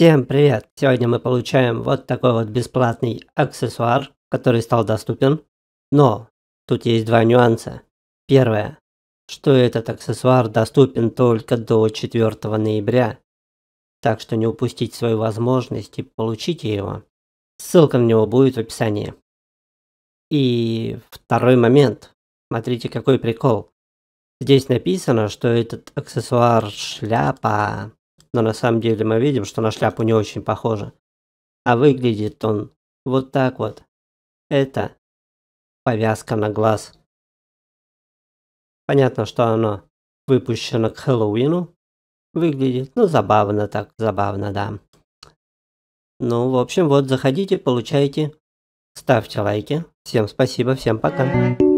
Всем привет! Сегодня мы получаем вот такой вот бесплатный аксессуар, который стал доступен. Но тут есть два нюанса. Первое, что этот аксессуар доступен только до 4 ноября. Так что не упустите свою возможность и получите его. Ссылка на него будет в описании. И второй момент. Смотрите, какой прикол. Здесь написано, что этот аксессуар шляпа но на самом деле мы видим, что на шляпу не очень похоже. А выглядит он вот так вот. Это повязка на глаз. Понятно, что оно выпущено к Хэллоуину. Выглядит, ну, забавно так, забавно, да. Ну, в общем, вот, заходите, получайте, ставьте лайки. Всем спасибо, всем пока.